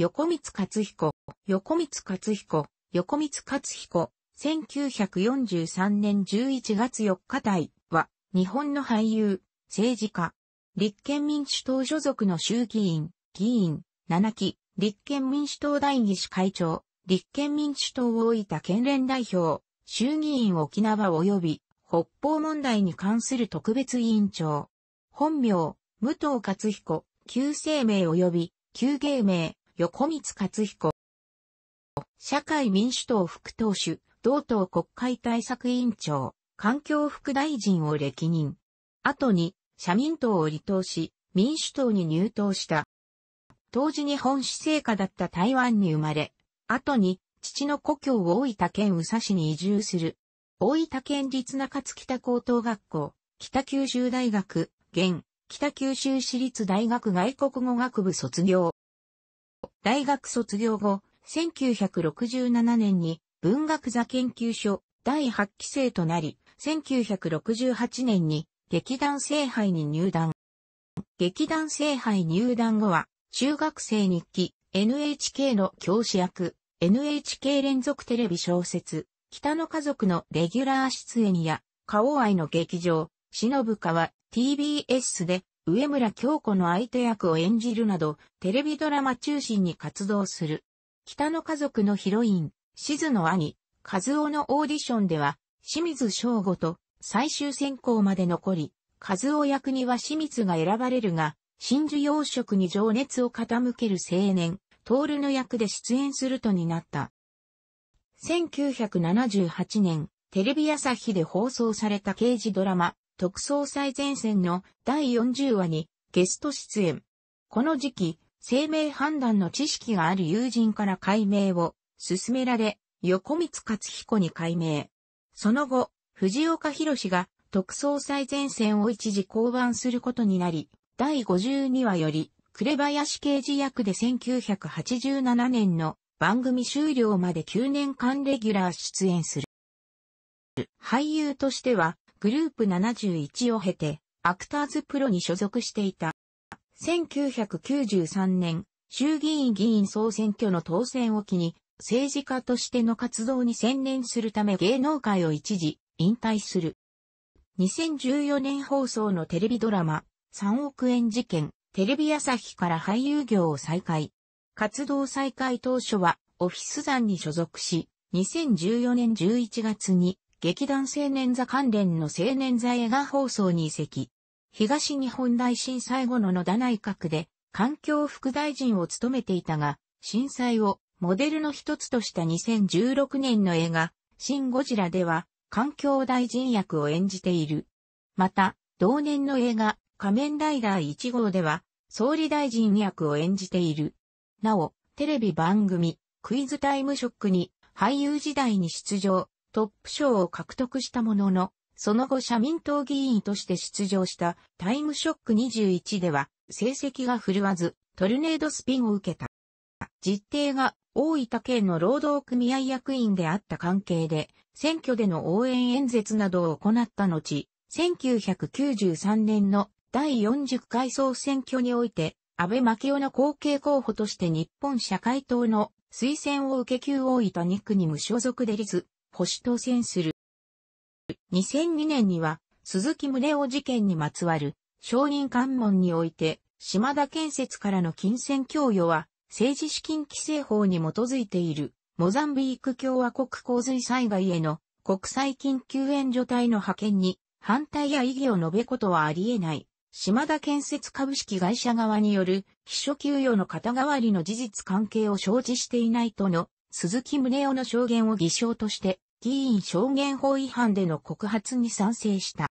横光克彦、横光克彦、横光克彦、1943年11月4日台は、日本の俳優、政治家、立憲民主党所属の衆議院、議員、7期、立憲民主党代議士会長、立憲民主党大分県連代表、衆議院沖縄及び北方問題に関する特別委員長。本名、武藤勝彦、旧姓名及び旧芸名、横光克彦。社会民主党副党首、同党国会対策委員長、環境副大臣を歴任。後に、社民党を離党し、民主党に入党した。当時日本市政下だった台湾に生まれ、後に、父の故郷を大分県宇佐市に移住する。大分県立中津北高等学校、北九州大学、現、北九州市立大学外国語学部卒業。大学卒業後、1967年に文学座研究所第8期生となり、1968年に劇団聖杯に入団。劇団聖杯入団後は、中学生日記、NHK の教師役、NHK 連続テレビ小説、北の家族のレギュラー出演や、顔愛の劇場、忍川 TBS で上村京子の相手役を演じるなど、テレビドラマ中心に活動する。北の家族のヒロイン、静の兄、和夫のオーディションでは、清水翔吾と最終選考まで残り、和夫役には清水が選ばれるが、真珠養殖に情熱を傾ける青年、徹の役で出演するとになった。1978年、テレビ朝日で放送された刑事ドラマ、特捜最前線の第40話にゲスト出演。この時期、生命判断の知識がある友人から解明を進められ、横光克彦に解明。その後、藤岡博が特捜最前線を一時降板することになり、第52話より、紅林刑事役で1987年の番組終了まで9年間レギュラー出演する。俳優としては、グループ71を経て、アクターズプロに所属していた。1993年、衆議院議員総選挙の当選を機に、政治家としての活動に専念するため芸能界を一時引退する。2014年放送のテレビドラマ、3億円事件、テレビ朝日から俳優業を再開。活動再開当初は、オフィス団に所属し、2014年11月に劇団青年座関連の青年座映画放送に移籍。東日本大震災後の野田内閣で環境副大臣を務めていたが、震災をモデルの一つとした2016年の映画、シン・ゴジラでは環境大臣役を演じている。また、同年の映画、仮面ライダー1号では、総理大臣役を演じている。なお、テレビ番組、クイズタイムショックに俳優時代に出場、トップ賞を獲得したものの、その後社民党議員として出場したタイムショック21では成績が振るわずトルネードスピンを受けた。実定が大分県の労働組合役員であった関係で選挙での応援演説などを行った後、1993年の第40回総選挙において安倍牧雄の後継候補として日本社会党の推薦を受け旧大分2区に無所属で立保守当選する。2002年には、鈴木宗男事件にまつわる、証人関門において、島田建設からの金銭供与は、政治資金規正法に基づいている、モザンビーク共和国洪水災害への国際緊急援助隊の派遣に反対や異議を述べことはあり得ない。島田建設株式会社側による秘書給与の肩代わりの事実関係を承知していないとの鈴木宗男の証言を偽証として、議員証言法違反での告発に賛成した。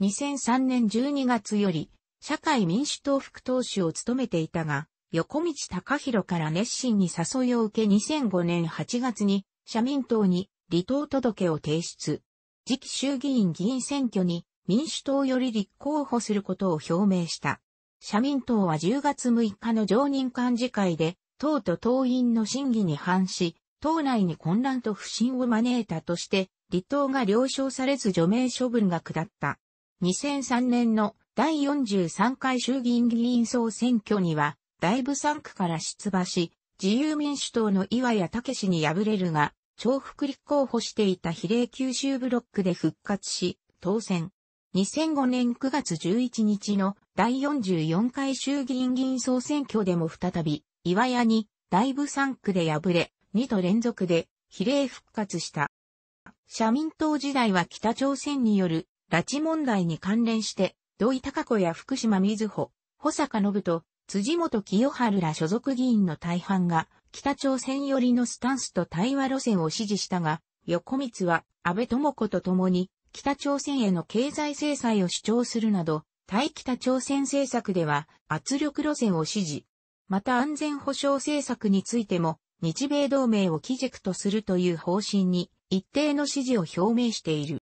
2003年12月より、社会民主党副党首を務めていたが、横道隆弘から熱心に誘いを受け2005年8月に社民党に離党届を提出。次期衆議院議員選挙に民主党より立候補することを表明した。社民党は10月6日の常任幹事会で党と党員の審議に反し、党内に混乱と不信を招いたとして、離党が了承されず除名処分が下った。2003年の第43回衆議院議員総選挙には、大部3区から出馬し、自由民主党の岩谷武氏に敗れるが、重複立候補していた比例九州ブロックで復活し、当選。2005年9月11日の第44回衆議院議員総選挙でも再び岩屋に第部3区で敗れ、2度連続で比例復活した。社民党時代は北朝鮮による拉致問題に関連して、土井高子や福島瑞穂、保坂信と辻元清春ら所属議員の大半が北朝鮮寄りのスタンスと対話路線を支持したが、横光は安倍智子と共に北朝鮮への経済制裁を主張するなど、対北朝鮮政策では圧力路線を支持。また安全保障政策についても、日米同盟を基軸とするという方針に一定の支持を表明している。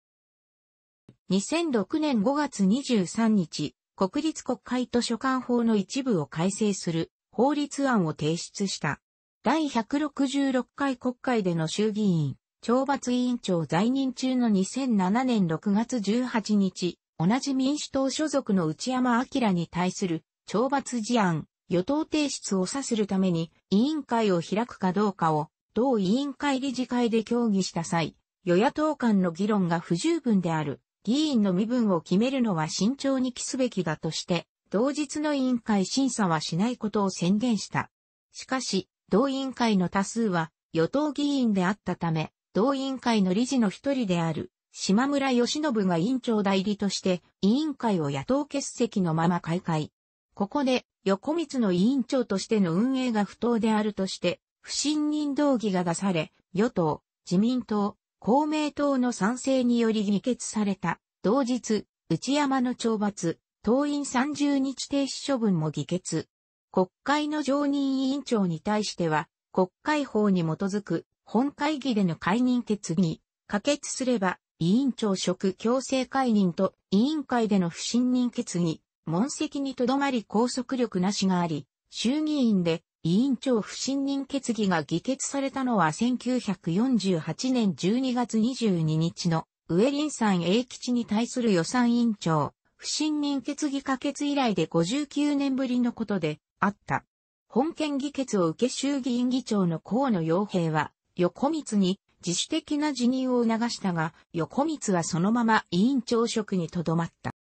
2006年5月23日、国立国会図書館法の一部を改正する法律案を提出した。第166回国会での衆議院、懲罰委員長在任中の2007年6月18日、同じ民主党所属の内山明に対する懲罰事案与党提出を指するために委員会を開くかどうかを同委員会理事会で協議した際、与野党間の議論が不十分である議員の身分を決めるのは慎重に期すべきだとして、同日の委員会審査はしないことを宣言した。しかし、同委員会の多数は与党議員であったため、同委員会の理事の一人である島村義信が委員長代理として委員会を野党欠席のまま開会。ここで、横光の委員長としての運営が不当であるとして、不信任動議が出され、与党、自民党、公明党の賛成により議決された。同日、内山の懲罰、党員30日停止処分も議決。国会の常任委員長に対しては、国会法に基づく本会議での解任決議、可決すれば、委員長職強制解任と委員会での不信任決議、問責にとどまり拘束力なしがあり、衆議院で委員長不信任決議が議決されたのは1948年12月22日の上林ん英吉に対する予算委員長不信任決議可決以来で59年ぶりのことであった。本件議決を受け衆議院議長の河野洋平は横光に自主的な辞任を促したが、横光はそのまま委員長職にとどまった。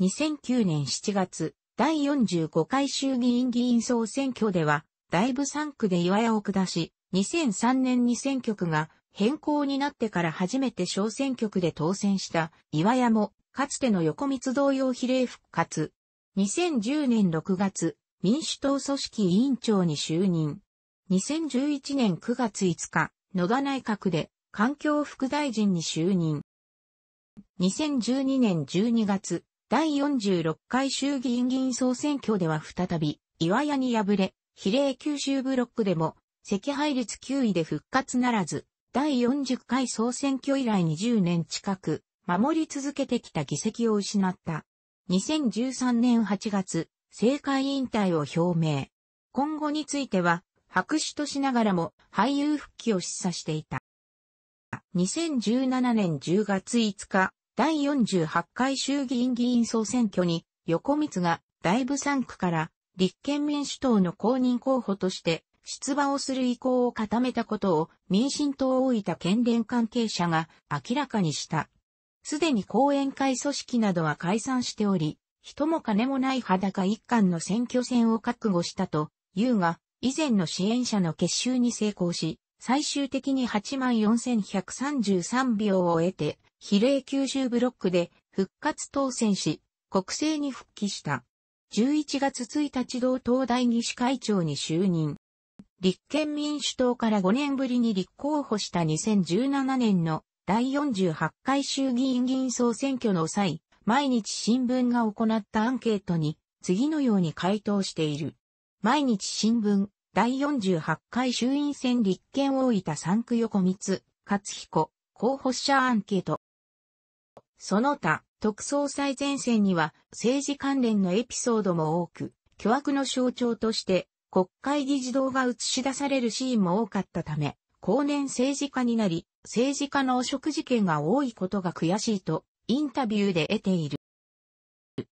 2009年7月、第45回衆議院議員総選挙では、第部3区で岩屋を下し、2003年に選挙区が変更になってから初めて小選挙区で当選した岩屋も、かつての横光同様比例復活。2010年6月、民主党組織委員長に就任。2011年9月5日、野田内閣で環境副大臣に就任。2012年12月、第46回衆議院議員総選挙では再び、岩屋に敗れ、比例九州ブロックでも、赤配率9位で復活ならず、第40回総選挙以来20年近く、守り続けてきた議席を失った。2013年8月、政界引退を表明。今後については、白紙としながらも俳優復帰を示唆していた。2017年10月5日、第48回衆議院議員総選挙に、横光が大部3区から立憲民主党の公認候補として出馬をする意向を固めたことを民進党大分県連関係者が明らかにした。すでに後援会組織などは解散しており、人も金もない裸一貫の選挙戦を覚悟したと、いうが、以前の支援者の結集に成功し、最終的に84,133秒を得て、比例90ブロックで復活当選し、国政に復帰した。11月1日同党大士会長に就任。立憲民主党から5年ぶりに立候補した2017年の第48回衆議院議員総選挙の際、毎日新聞が行ったアンケートに次のように回答している。毎日新聞、第48回衆院選立憲大分三区横光、勝彦、候補者アンケート。その他、特捜最前線には政治関連のエピソードも多く、巨悪の象徴として国会議事堂が映し出されるシーンも多かったため、後年政治家になり、政治家の汚職事件が多いことが悔しいと、インタビューで得ている。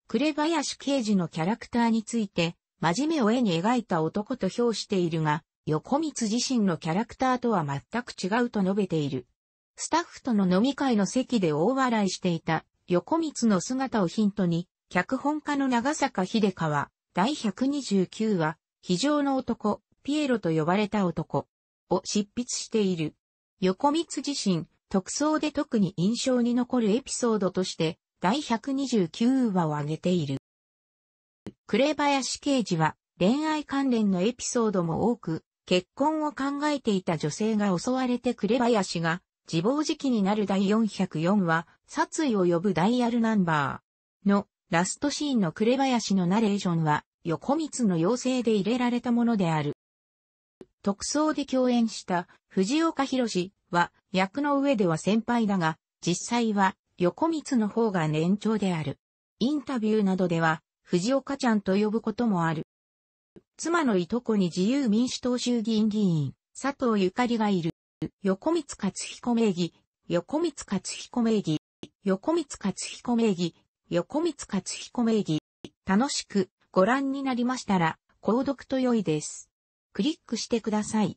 紅林刑事のキャラクターについて、真面目を絵に描いた男と評しているが、横光自身のキャラクターとは全く違うと述べている。スタッフとの飲み会の席で大笑いしていた横光の姿をヒントに、脚本家の長坂秀香は、第129話、非常の男、ピエロと呼ばれた男を執筆している。横光自身、特装で特に印象に残るエピソードとして、第129話を挙げている。紅林刑事は恋愛関連のエピソードも多く、結婚を考えていた女性が襲われて紅林が自暴自棄になる第404話、殺意を呼ぶダイヤルナンバーのラストシーンの紅林のナレーションは横光の要請で入れられたものである。特捜で共演した藤岡博は役の上では先輩だが、実際は横光の方が年長である。インタビューなどでは藤岡ちゃんと呼ぶこともある。妻のいとこに自由民主党衆議院議員、佐藤ゆかりがいる。横光勝彦名義、横光勝彦名義、横光勝彦名義、横光勝彦名義。楽しくご覧になりましたら、購読と良いです。クリックしてください。